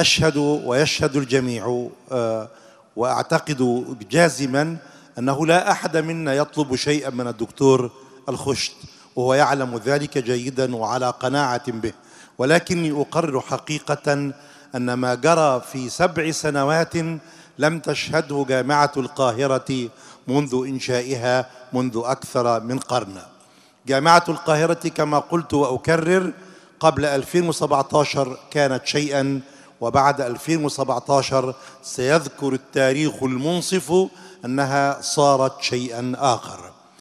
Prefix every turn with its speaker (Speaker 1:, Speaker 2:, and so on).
Speaker 1: أشهد ويشهد الجميع آه، وأعتقد جازما أنه لا أحد منا يطلب شيئا من الدكتور الخشت وهو يعلم ذلك جيدا وعلى قناعة به ولكني أقرر حقيقة أن ما جرى في سبع سنوات لم تشهده جامعة القاهرة منذ إنشائها منذ أكثر من قرن جامعة القاهرة كما قلت وأكرر قبل 2017 كانت شيئا وبعد 2017 سيذكر التاريخ المنصف أنها صارت شيئا آخر